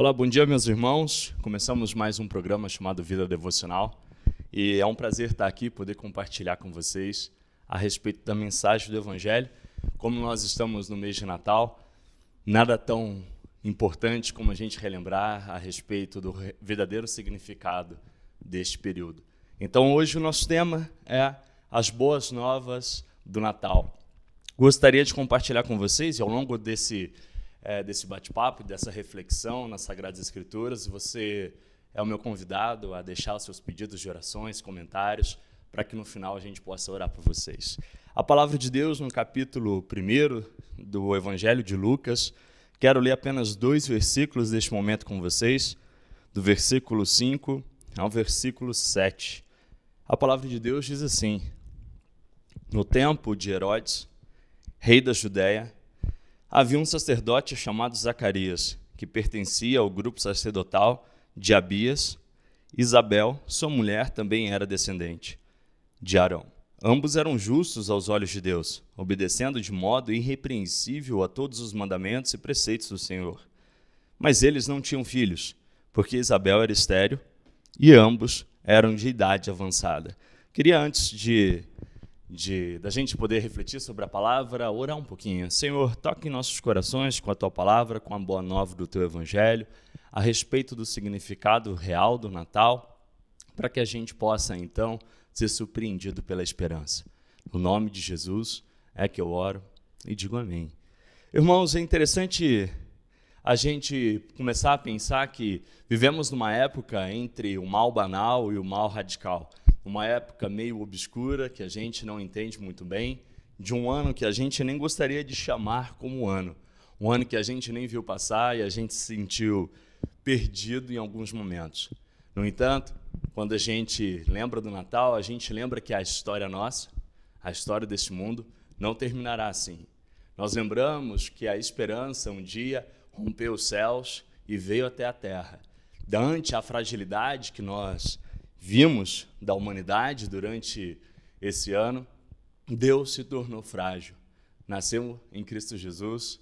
Olá, bom dia, meus irmãos. Começamos mais um programa chamado Vida Devocional e é um prazer estar aqui poder compartilhar com vocês a respeito da mensagem do Evangelho. Como nós estamos no mês de Natal, nada tão importante como a gente relembrar a respeito do verdadeiro significado deste período. Então, hoje o nosso tema é as boas novas do Natal. Gostaria de compartilhar com vocês, e ao longo desse é, desse bate-papo, dessa reflexão nas Sagradas Escrituras. Você é o meu convidado a deixar os seus pedidos de orações, comentários, para que no final a gente possa orar por vocês. A palavra de Deus no capítulo 1 do Evangelho de Lucas. Quero ler apenas dois versículos deste momento com vocês, do versículo 5 ao versículo 7. A palavra de Deus diz assim: No tempo de Herodes, rei da Judéia, Havia um sacerdote chamado Zacarias, que pertencia ao grupo sacerdotal de Abias. Isabel, sua mulher, também era descendente de Arão. Ambos eram justos aos olhos de Deus, obedecendo de modo irrepreensível a todos os mandamentos e preceitos do Senhor. Mas eles não tinham filhos, porque Isabel era estéril e ambos eram de idade avançada. Queria, antes de de da gente poder refletir sobre a palavra, orar um pouquinho. Senhor, toque em nossos corações com a tua palavra, com a boa nova do teu evangelho, a respeito do significado real do Natal, para que a gente possa então ser surpreendido pela esperança. No nome de Jesus é que eu oro e digo amém. Irmãos, é interessante a gente começar a pensar que vivemos numa época entre o mal banal e o mal radical uma época meio obscura que a gente não entende muito bem, de um ano que a gente nem gostaria de chamar como ano, um ano que a gente nem viu passar e a gente se sentiu perdido em alguns momentos. No entanto, quando a gente lembra do Natal, a gente lembra que a história é nossa, a história deste mundo, não terminará assim. Nós lembramos que a esperança um dia rompeu os céus e veio até a terra. Dante a fragilidade que nós vimos da humanidade durante esse ano, Deus se tornou frágil. Nasceu em Cristo Jesus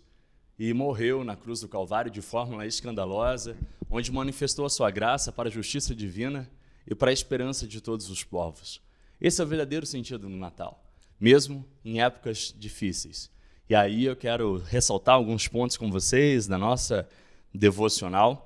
e morreu na cruz do Calvário de forma escandalosa, onde manifestou a sua graça para a justiça divina e para a esperança de todos os povos. Esse é o verdadeiro sentido do Natal, mesmo em épocas difíceis. E aí eu quero ressaltar alguns pontos com vocês da nossa devocional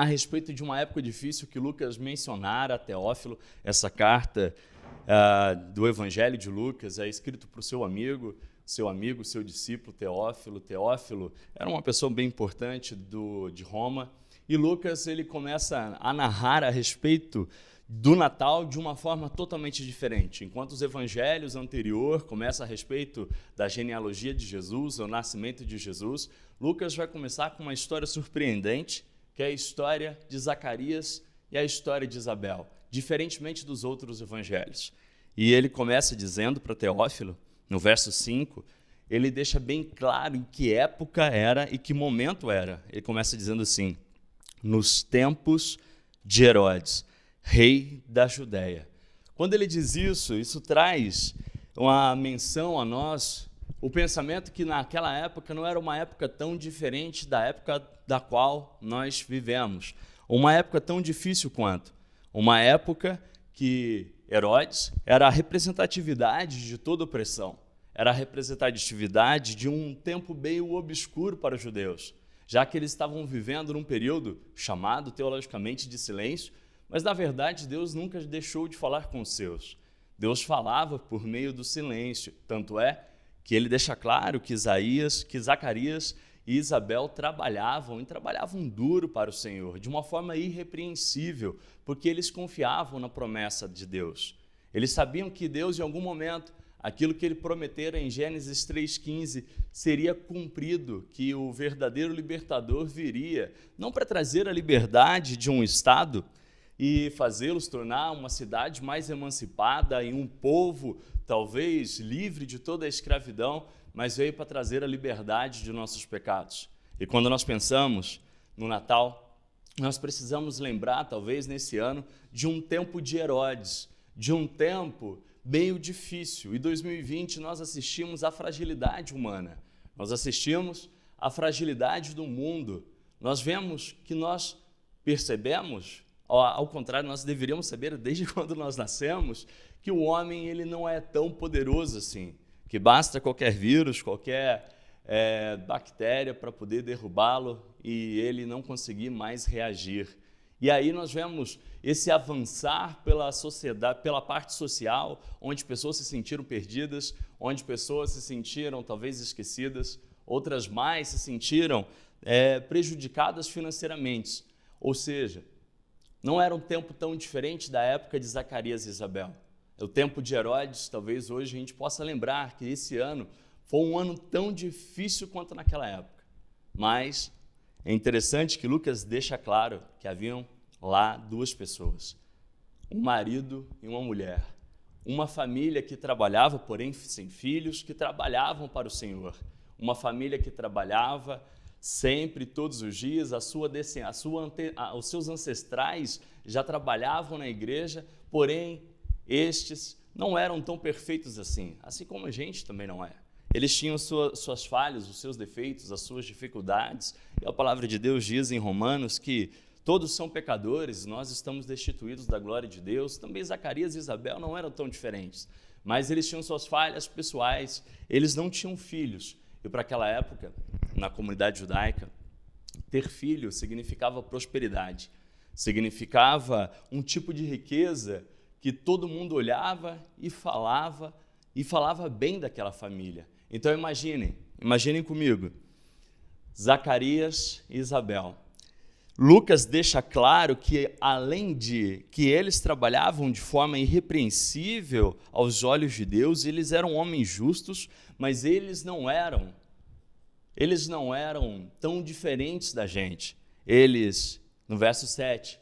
a respeito de uma época difícil que Lucas mencionara a Teófilo. Essa carta uh, do Evangelho de Lucas é escrito para o seu amigo, seu amigo, seu discípulo Teófilo. Teófilo era uma pessoa bem importante do, de Roma. E Lucas ele começa a narrar a respeito do Natal de uma forma totalmente diferente. Enquanto os evangelhos anterior começa a respeito da genealogia de Jesus, o nascimento de Jesus, Lucas vai começar com uma história surpreendente que é a história de Zacarias e a história de Isabel, diferentemente dos outros evangelhos. E ele começa dizendo para Teófilo, no verso 5, ele deixa bem claro em que época era e que momento era. Ele começa dizendo assim: nos tempos de Herodes, rei da Judéia. Quando ele diz isso, isso traz uma menção a nós o pensamento que naquela época não era uma época tão diferente da época da qual nós vivemos, uma época tão difícil quanto, uma época que Herodes era a representatividade de toda opressão, era a representatividade de um tempo meio obscuro para os judeus, já que eles estavam vivendo num período chamado teologicamente de silêncio, mas na verdade Deus nunca deixou de falar com os seus. Deus falava por meio do silêncio, tanto é que ele deixa claro que Isaías, que Zacarias e Isabel trabalhavam e trabalhavam duro para o Senhor, de uma forma irrepreensível, porque eles confiavam na promessa de Deus. Eles sabiam que Deus, em algum momento, aquilo que ele prometera em Gênesis 3,15 seria cumprido, que o verdadeiro libertador viria, não para trazer a liberdade de um Estado, e fazê-los tornar uma cidade mais emancipada e um povo talvez livre de toda a escravidão, mas veio para trazer a liberdade de nossos pecados. E quando nós pensamos no Natal, nós precisamos lembrar, talvez nesse ano, de um tempo de Herodes, de um tempo meio difícil. E 2020 nós assistimos à fragilidade humana, nós assistimos à fragilidade do mundo. Nós vemos que nós percebemos ao contrário, nós deveríamos saber desde quando nós nascemos que o homem ele não é tão poderoso assim, que basta qualquer vírus, qualquer é, bactéria para poder derrubá-lo e ele não conseguir mais reagir. E aí nós vemos esse avançar pela sociedade, pela parte social, onde pessoas se sentiram perdidas, onde pessoas se sentiram talvez esquecidas, outras mais se sentiram é, prejudicadas financeiramente. Ou seja, não era um tempo tão diferente da época de Zacarias e Isabel. É o tempo de Herodes, talvez hoje a gente possa lembrar que esse ano foi um ano tão difícil quanto naquela época. Mas é interessante que Lucas deixa claro que haviam lá duas pessoas, um marido e uma mulher, uma família que trabalhava, porém sem filhos, que trabalhavam para o Senhor, uma família que trabalhava sempre, todos os dias, a sua, a sua ante, a, os seus ancestrais já trabalhavam na igreja, porém estes não eram tão perfeitos assim, assim como a gente também não é. Eles tinham sua, suas falhas, os seus defeitos, as suas dificuldades, e a palavra de Deus diz em Romanos que todos são pecadores, nós estamos destituídos da glória de Deus. Também Zacarias e Isabel não eram tão diferentes, mas eles tinham suas falhas pessoais, eles não tinham filhos. E para aquela época, na comunidade judaica, ter filho significava prosperidade, significava um tipo de riqueza que todo mundo olhava e falava e falava bem daquela família. Então imaginem, imaginem comigo, Zacarias e Isabel Lucas deixa claro que, além de que eles trabalhavam de forma irrepreensível aos olhos de Deus, eles eram homens justos, mas eles não eram. Eles não eram tão diferentes da gente. Eles, no verso 7,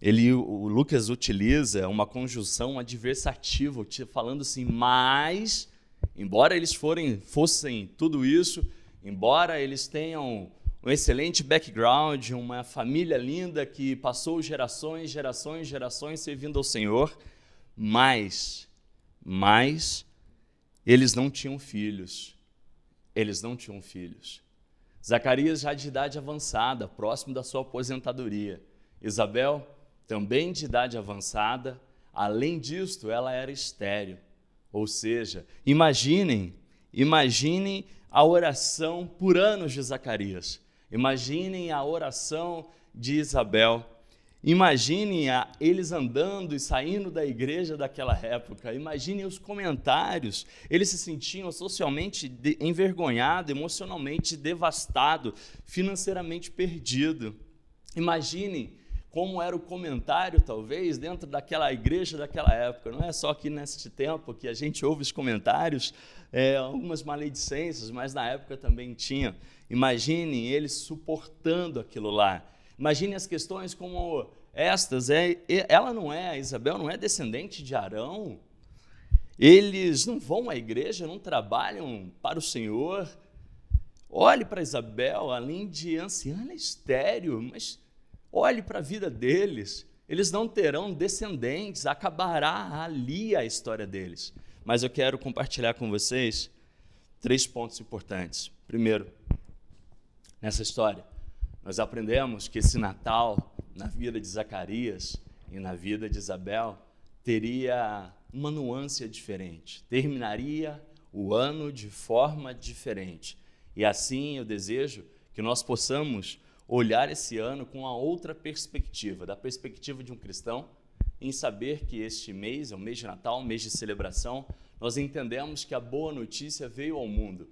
ele, o Lucas utiliza uma conjunção adversativa, falando assim, mas, embora eles forem, fossem tudo isso, embora eles tenham um excelente background, uma família linda que passou gerações, gerações, gerações servindo ao Senhor, mas, mas eles não tinham filhos. Eles não tinham filhos. Zacarias já de idade avançada, próximo da sua aposentadoria. Isabel, também de idade avançada, além disto, ela era estéril. Ou seja, imaginem, imaginem a oração por anos de Zacarias. Imaginem a oração de Isabel. Imaginem a, eles andando e saindo da igreja daquela época. Imaginem os comentários. Eles se sentiam socialmente de, envergonhado, emocionalmente devastado, financeiramente perdido. Imaginem como era o comentário, talvez, dentro daquela igreja daquela época. Não é só aqui neste tempo que a gente ouve os comentários é, algumas maledicências, mas na época também tinha. Imagine ele suportando aquilo lá. Imagine as questões como estas. É, ela não é, Isabel não é descendente de Arão. Eles não vão à igreja, não trabalham para o Senhor. Olhe para Isabel, além de anciã, ela é estéreo, mas olhe para a vida deles. Eles não terão descendentes, acabará ali a história deles mas eu quero compartilhar com vocês três pontos importantes. Primeiro, nessa história, nós aprendemos que esse Natal, na vida de Zacarias e na vida de Isabel, teria uma nuance diferente, terminaria o ano de forma diferente. E assim eu desejo que nós possamos olhar esse ano com uma outra perspectiva, da perspectiva de um cristão em saber que este mês é um mês de Natal, um mês de celebração. Nós entendemos que a boa notícia veio ao mundo,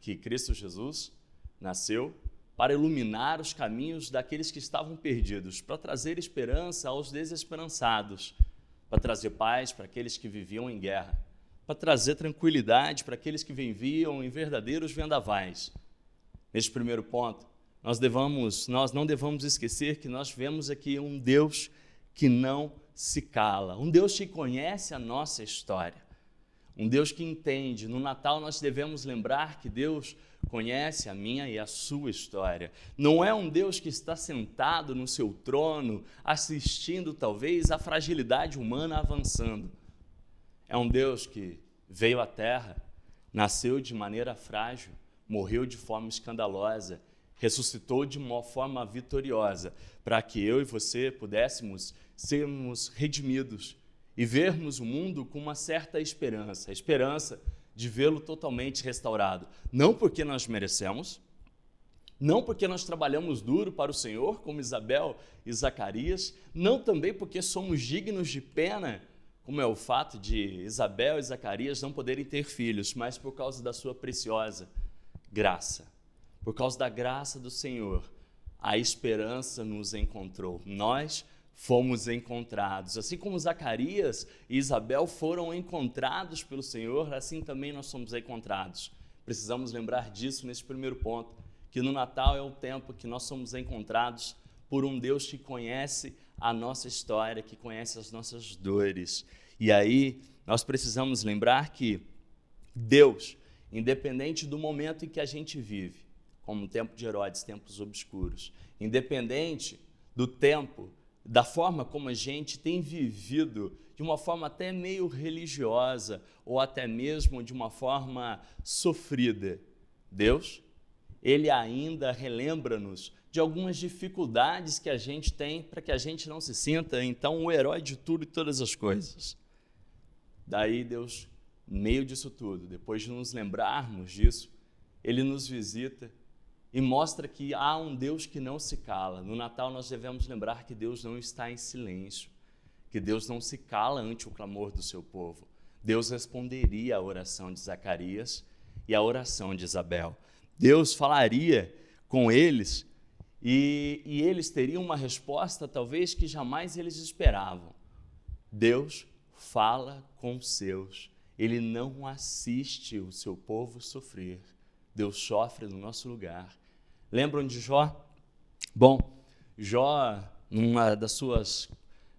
que Cristo Jesus nasceu para iluminar os caminhos daqueles que estavam perdidos, para trazer esperança aos desesperançados, para trazer paz para aqueles que viviam em guerra, para trazer tranquilidade para aqueles que viviam em verdadeiros vendavais. Neste primeiro ponto, nós devamos, nós não devamos esquecer que nós vemos aqui um Deus que não se cala. Um Deus que conhece a nossa história. Um Deus que entende. No Natal nós devemos lembrar que Deus conhece a minha e a sua história. Não é um Deus que está sentado no seu trono, assistindo talvez a fragilidade humana avançando. É um Deus que veio à terra, nasceu de maneira frágil, morreu de forma escandalosa, ressuscitou de uma forma vitoriosa, para que eu e você pudéssemos sermos redimidos e vermos o mundo com uma certa esperança a esperança de vê-lo totalmente restaurado. Não porque nós merecemos, não porque nós trabalhamos duro para o Senhor, como Isabel e Zacarias, não também porque somos dignos de pena, como é o fato de Isabel e Zacarias não poderem ter filhos, mas por causa da sua preciosa graça. Por causa da graça do Senhor, a esperança nos encontrou. Nós fomos encontrados. Assim como Zacarias e Isabel foram encontrados pelo Senhor, assim também nós somos encontrados. Precisamos lembrar disso nesse primeiro ponto, que no Natal é o tempo que nós somos encontrados por um Deus que conhece a nossa história, que conhece as nossas dores. E aí nós precisamos lembrar que Deus, independente do momento em que a gente vive, como o tempo de Herodes, tempos obscuros, independente do tempo da forma como a gente tem vivido, de uma forma até meio religiosa ou até mesmo de uma forma sofrida. Deus, ele ainda relembra-nos de algumas dificuldades que a gente tem para que a gente não se sinta então o herói de tudo e todas as coisas. Daí Deus, meio disso tudo, depois de nos lembrarmos disso, ele nos visita e mostra que há um Deus que não se cala. No Natal nós devemos lembrar que Deus não está em silêncio, que Deus não se cala ante o clamor do seu povo. Deus responderia à oração de Zacarias e à oração de Isabel. Deus falaria com eles e, e eles teriam uma resposta talvez que jamais eles esperavam. Deus fala com seus. Ele não assiste o seu povo sofrer. Deus sofre no nosso lugar Lembram de Jó? Bom, Jó, numa das suas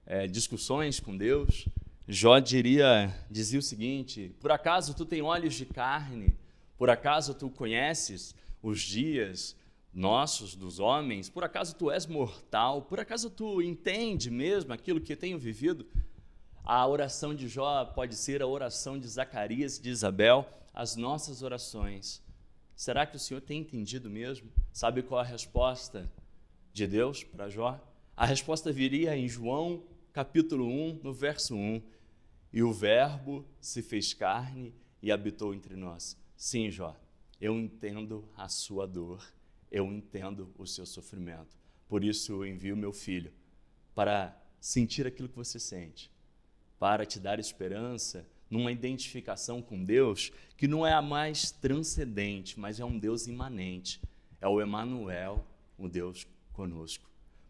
é, discussões com Deus, Jó diria, dizia o seguinte: Por acaso tu tem olhos de carne? Por acaso tu conheces os dias nossos dos homens? Por acaso tu és mortal? Por acaso tu entende mesmo aquilo que tenho vivido? A oração de Jó pode ser a oração de Zacarias e de Isabel, as nossas orações Será que o Senhor tem entendido mesmo? Sabe qual a resposta de Deus para Jó? A resposta viria em João, capítulo 1, no verso 1. E o Verbo se fez carne e habitou entre nós. Sim, Jó, eu entendo a sua dor, eu entendo o seu sofrimento. Por isso eu envio meu filho para sentir aquilo que você sente, para te dar esperança numa identificação com Deus que não é a mais transcendente, mas é um Deus imanente. É o Emanuel, o Deus conosco.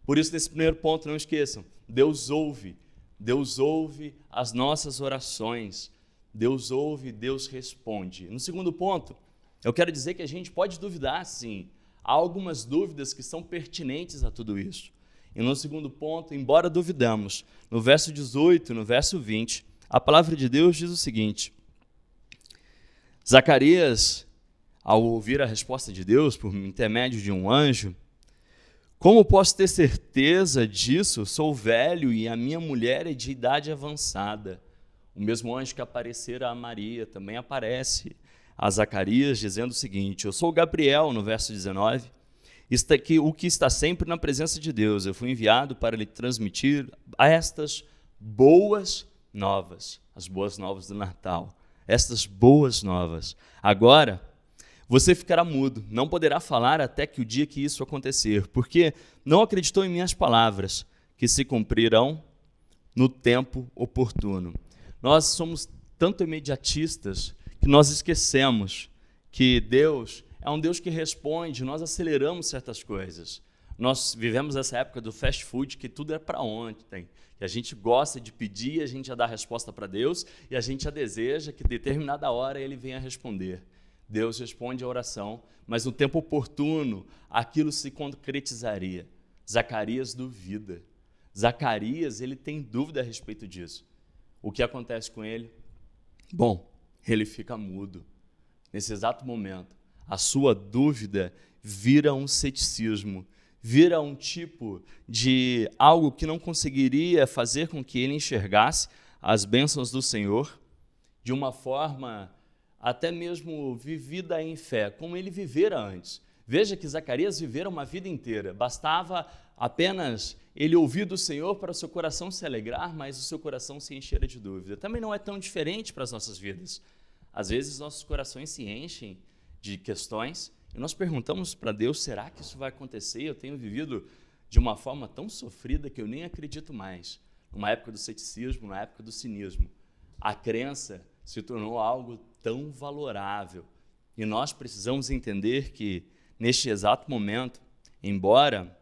Por isso, nesse primeiro ponto, não esqueçam: Deus ouve, Deus ouve as nossas orações, Deus ouve, Deus responde. No segundo ponto, eu quero dizer que a gente pode duvidar, sim. Há algumas dúvidas que são pertinentes a tudo isso. E no segundo ponto, embora duvidamos, no verso 18, no verso 20, a palavra de Deus diz o seguinte: Zacarias, ao ouvir a resposta de Deus por intermédio de um anjo, como posso ter certeza disso? Sou velho e a minha mulher é de idade avançada. O mesmo anjo que aparecera a Maria também aparece a Zacarias, dizendo o seguinte: Eu sou Gabriel, no verso 19, está aqui, o que está sempre na presença de Deus. Eu fui enviado para lhe transmitir estas boas novas, as boas novas do Natal. Estas boas novas. Agora, você ficará mudo, não poderá falar até que o dia que isso acontecer, porque não acreditou em minhas palavras, que se cumprirão no tempo oportuno. Nós somos tanto imediatistas que nós esquecemos que Deus é um Deus que responde, nós aceleramos certas coisas. Nós vivemos essa época do fast food que tudo é para ontem. Que a gente gosta de pedir, a gente já dá a resposta para Deus e a gente já deseja que determinada hora ele venha responder. Deus responde a oração, mas no tempo oportuno aquilo se concretizaria. Zacarias duvida. Zacarias, ele tem dúvida a respeito disso. O que acontece com ele? Bom, ele fica mudo. Nesse exato momento, a sua dúvida vira um ceticismo vira um tipo de algo que não conseguiria fazer com que ele enxergasse as bênçãos do Senhor de uma forma até mesmo vivida em fé, como ele vivera antes. Veja que Zacarias vivera uma vida inteira, bastava apenas ele ouvir do Senhor para o seu coração se alegrar, mas o seu coração se enchera de dúvida. Também não é tão diferente para as nossas vidas. Às vezes nossos corações se enchem de questões e nós perguntamos para Deus: será que isso vai acontecer? Eu tenho vivido de uma forma tão sofrida que eu nem acredito mais. Numa época do ceticismo, na época do cinismo, a crença se tornou algo tão valorável. E nós precisamos entender que, neste exato momento, embora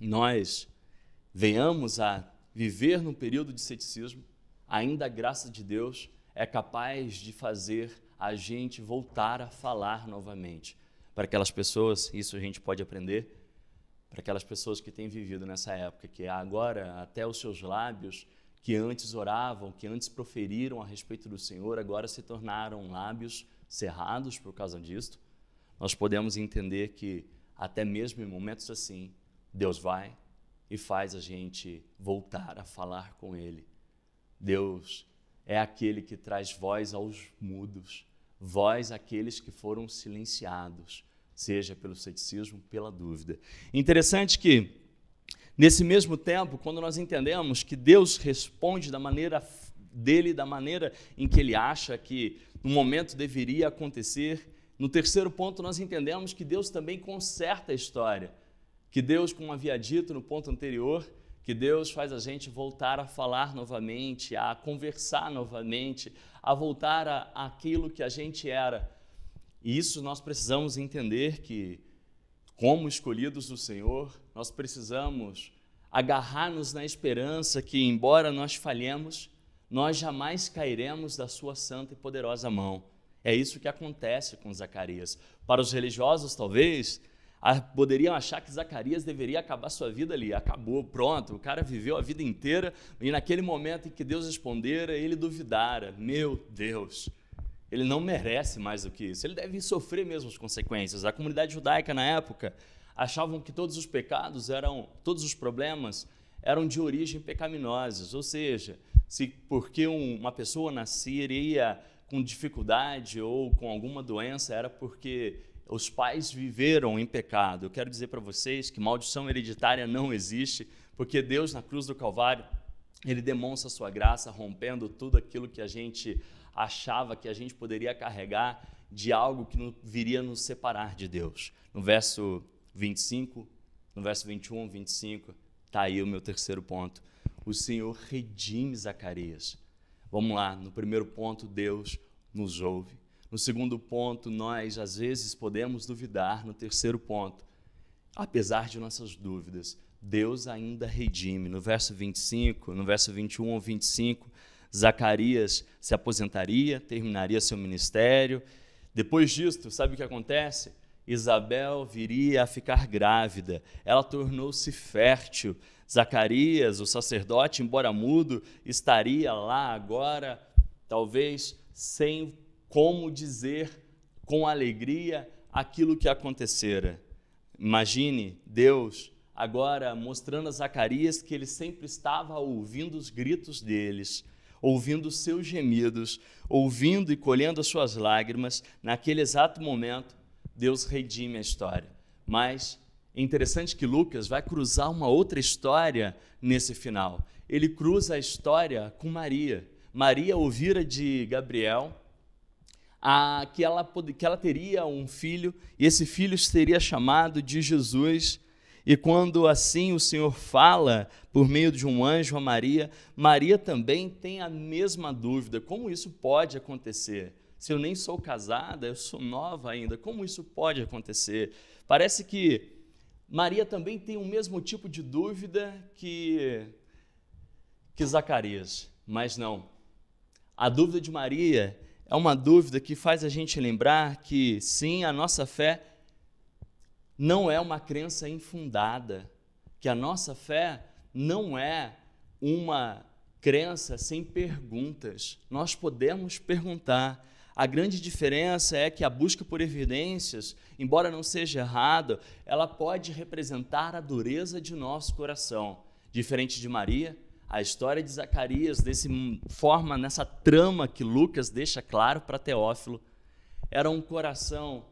nós venhamos a viver num período de ceticismo, ainda a graça de Deus é capaz de fazer a gente voltar a falar novamente para aquelas pessoas, isso a gente pode aprender, para aquelas pessoas que têm vivido nessa época, que agora até os seus lábios, que antes oravam, que antes proferiram a respeito do Senhor, agora se tornaram lábios cerrados por causa disto. Nós podemos entender que até mesmo em momentos assim, Deus vai e faz a gente voltar a falar com Ele. Deus é aquele que traz voz aos mudos vós aqueles que foram silenciados, seja pelo ceticismo, pela dúvida. Interessante que, nesse mesmo tempo, quando nós entendemos que Deus responde da maneira dele, da maneira em que ele acha que no momento deveria acontecer, no terceiro ponto nós entendemos que Deus também conserta a história, que Deus, como havia dito no ponto anterior, que Deus faz a gente voltar a falar novamente, a conversar novamente, a voltar a, aquilo que a gente era. E isso nós precisamos entender que, como escolhidos do Senhor, nós precisamos agarrar-nos na esperança que, embora nós falhemos, nós jamais cairemos da sua santa e poderosa mão. É isso que acontece com Zacarias. Para os religiosos, talvez, poderiam achar que Zacarias deveria acabar sua vida ali. Acabou, pronto, o cara viveu a vida inteira e naquele momento em que Deus respondera, ele duvidara. Meu Deus, ele não merece mais do que isso. Ele deve sofrer mesmo as consequências. A comunidade judaica na época achavam que todos os pecados eram, todos os problemas eram de origem pecaminosos, ou seja, se porque uma pessoa nasceria com dificuldade ou com alguma doença era porque os pais viveram em pecado. Eu quero dizer para vocês que maldição hereditária não existe, porque Deus na cruz do Calvário, ele demonstra a sua graça rompendo tudo aquilo que a gente achava que a gente poderia carregar de algo que viria nos separar de Deus. No verso 25, no verso 21, 25, está aí o meu terceiro ponto. O Senhor redime Zacarias. Vamos lá, no primeiro ponto, Deus nos ouve. No segundo ponto, nós às vezes podemos duvidar. No terceiro ponto, apesar de nossas dúvidas, Deus ainda redime. No verso 25, no verso 21 ou 25, Zacarias se aposentaria, terminaria seu ministério. Depois disto, sabe o que acontece? Isabel viria a ficar grávida. Ela tornou-se fértil. Zacarias, o sacerdote, embora mudo, estaria lá agora, talvez sem como dizer com alegria aquilo que acontecera. Imagine Deus agora mostrando a Zacarias que ele sempre estava ouvindo os gritos deles, ouvindo os seus gemidos, ouvindo e colhendo as suas lágrimas. Naquele exato momento, Deus redime a história. Mas é interessante que Lucas vai cruzar uma outra história nesse final. Ele cruza a história com Maria. Maria ouvira de Gabriel a, que, ela que ela teria um filho e esse filho seria chamado de Jesus. E quando assim o Senhor fala por meio de um anjo a Maria, Maria também tem a mesma dúvida: como isso pode acontecer? Se eu nem sou casada, eu sou nova ainda, como isso pode acontecer? Parece que Maria também tem o mesmo tipo de dúvida que, que Zacarias, mas não. A dúvida de Maria é uma dúvida que faz a gente lembrar que, sim, a nossa fé não é uma crença infundada, que a nossa fé não é uma crença sem perguntas. Nós podemos perguntar. A grande diferença é que a busca por evidências, embora não seja errada, ela pode representar a dureza de nosso coração. Diferente de Maria, a história de Zacarias, desse forma, nessa trama que Lucas deixa claro para Teófilo, era um coração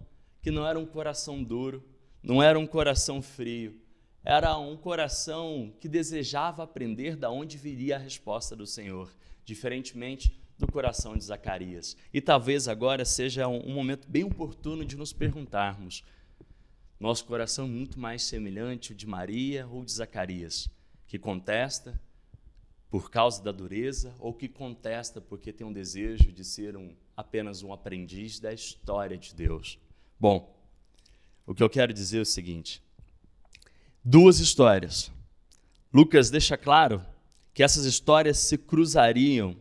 que não era um coração duro, não era um coração frio, era um coração que desejava aprender da onde viria a resposta do Senhor, diferentemente do coração de Zacarias. E talvez agora seja um momento bem oportuno de nos perguntarmos: nosso coração é muito mais semelhante ao de Maria ou de Zacarias, que contesta, por causa da dureza ou que contesta porque tem um desejo de ser um, apenas um aprendiz da história de Deus. Bom, o que eu quero dizer é o seguinte: duas histórias. Lucas deixa claro que essas histórias se cruzariam.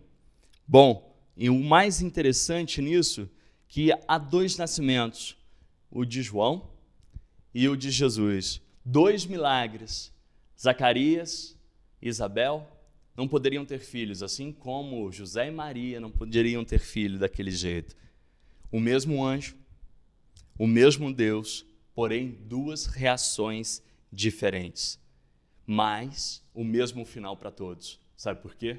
Bom, e o mais interessante nisso que há dois nascimentos, o de João e o de Jesus, dois milagres, Zacarias, Isabel não poderiam ter filhos, assim como José e Maria não poderiam ter filho daquele jeito. O mesmo anjo, o mesmo Deus, porém duas reações diferentes. Mas o mesmo final para todos. Sabe por quê?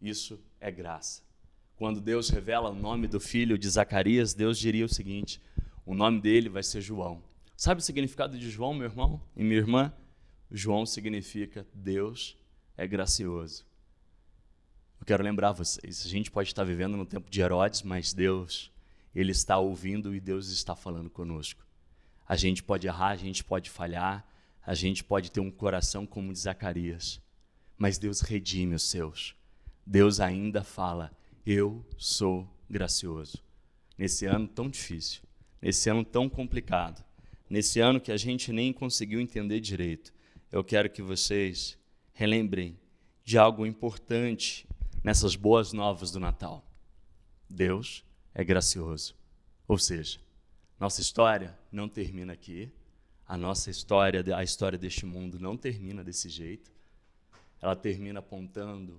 Isso é graça. Quando Deus revela o nome do filho de Zacarias, Deus diria o seguinte: o nome dele vai ser João. Sabe o significado de João, meu irmão e minha irmã? João significa Deus é gracioso. Eu quero lembrar vocês, a gente pode estar vivendo no tempo de Herodes, mas Deus, ele está ouvindo e Deus está falando conosco. A gente pode errar, a gente pode falhar, a gente pode ter um coração como de Zacarias, mas Deus redime os seus. Deus ainda fala: "Eu sou gracioso". Nesse ano tão difícil, nesse ano tão complicado, nesse ano que a gente nem conseguiu entender direito, eu quero que vocês relembrem de algo importante nessas boas novas do Natal. Deus é gracioso. Ou seja, nossa história não termina aqui. A nossa história, a história deste mundo não termina desse jeito. Ela termina apontando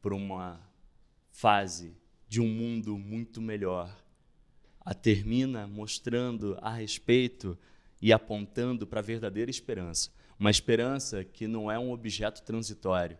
para uma fase de um mundo muito melhor. A termina mostrando a respeito e apontando para a verdadeira esperança uma esperança que não é um objeto transitório,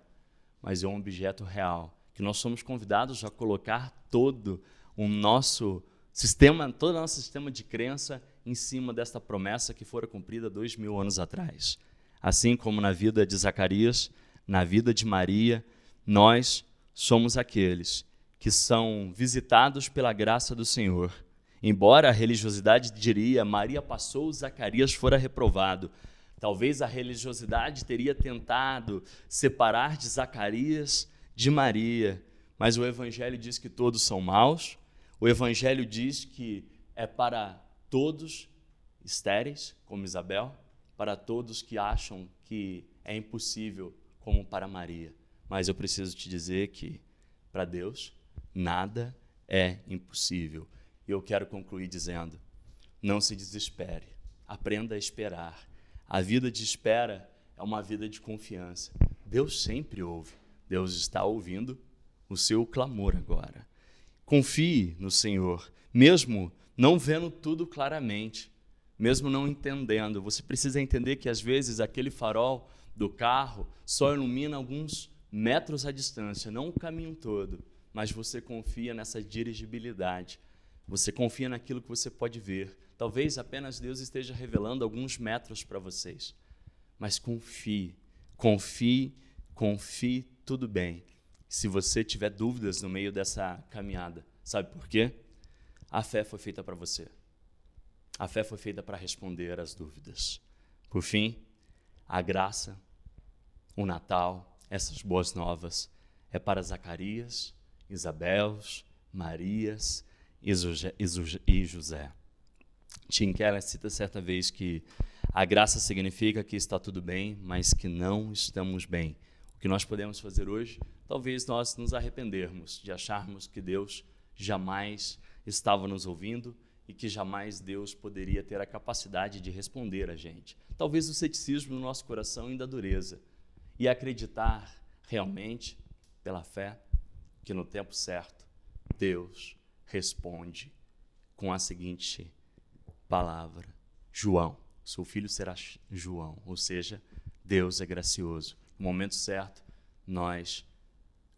mas é um objeto real, que nós somos convidados a colocar todo o nosso sistema, todo o nosso sistema de crença em cima desta promessa que fora cumprida dois mil anos atrás. Assim como na vida de Zacarias, na vida de Maria, nós somos aqueles que são visitados pela graça do Senhor. Embora a religiosidade diria Maria passou, Zacarias fora reprovado, Talvez a religiosidade teria tentado separar de Zacarias de Maria, mas o Evangelho diz que todos são maus, o Evangelho diz que é para todos estéreis, como Isabel, para todos que acham que é impossível, como para Maria. Mas eu preciso te dizer que, para Deus, nada é impossível. E eu quero concluir dizendo: não se desespere, aprenda a esperar, a vida de espera é uma vida de confiança. Deus sempre ouve. Deus está ouvindo o seu clamor agora. Confie no Senhor, mesmo não vendo tudo claramente, mesmo não entendendo. Você precisa entender que às vezes aquele farol do carro só ilumina alguns metros à distância, não o caminho todo, mas você confia nessa dirigibilidade. Você confia naquilo que você pode ver, Talvez apenas Deus esteja revelando alguns metros para vocês. Mas confie, confie, confie, tudo bem. Se você tiver dúvidas no meio dessa caminhada, sabe por quê? A fé foi feita para você. A fé foi feita para responder às dúvidas. Por fim, a graça, o Natal, essas boas novas é para Zacarias, Isabel, Marias e José. Tim Keller cita certa vez que a graça significa que está tudo bem, mas que não estamos bem. O que nós podemos fazer hoje, talvez nós nos arrependermos de acharmos que Deus jamais estava nos ouvindo e que jamais Deus poderia ter a capacidade de responder a gente. Talvez o ceticismo no nosso coração ainda dureza e acreditar realmente pela fé que no tempo certo Deus responde com a seguinte palavra. João, seu filho será João, ou seja, Deus é gracioso. No momento certo, nós,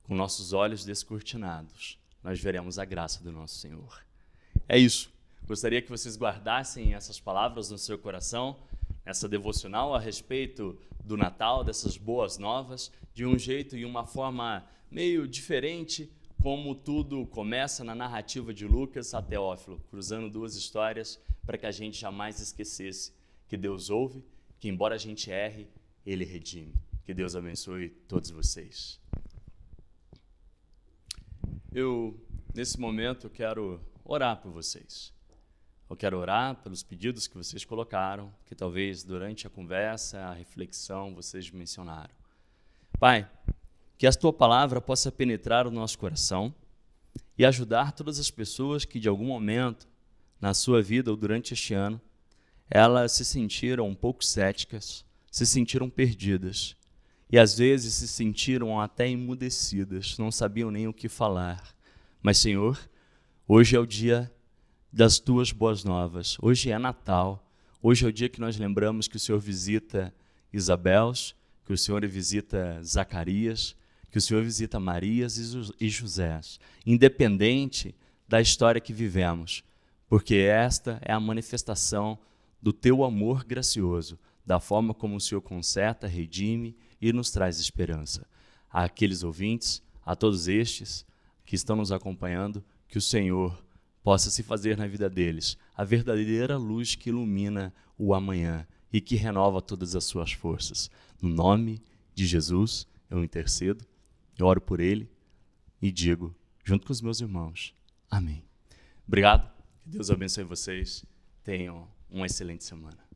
com nossos olhos descortinados, nós veremos a graça do nosso Senhor. É isso. Gostaria que vocês guardassem essas palavras no seu coração, essa devocional a respeito do Natal, dessas boas novas, de um jeito e uma forma meio diferente, como tudo começa na narrativa de Lucas a Teófilo, cruzando duas histórias para que a gente jamais esquecesse que Deus ouve, que embora a gente erre, Ele redime. Que Deus abençoe todos vocês. Eu, nesse momento, quero orar por vocês. Eu quero orar pelos pedidos que vocês colocaram, que talvez durante a conversa, a reflexão, vocês mencionaram. Pai, que a tua palavra possa penetrar o nosso coração e ajudar todas as pessoas que de algum momento na sua vida ou durante este ano, elas se sentiram um pouco céticas, se sentiram perdidas e às vezes se sentiram até emudecidas, não sabiam nem o que falar. Mas, Senhor, hoje é o dia das tuas boas novas, hoje é Natal, hoje é o dia que nós lembramos que o Senhor visita Isabels, que o Senhor visita Zacarias, que o Senhor visita Marias e José, independente da história que vivemos porque esta é a manifestação do teu amor gracioso, da forma como o Senhor conserta, redime e nos traz esperança. Àqueles ouvintes, a todos estes que estão nos acompanhando, que o Senhor possa se fazer na vida deles a verdadeira luz que ilumina o amanhã e que renova todas as suas forças. No nome de Jesus, eu intercedo, eu oro por ele e digo, junto com os meus irmãos, amém. Obrigado. Deus abençoe vocês. Tenham uma excelente semana.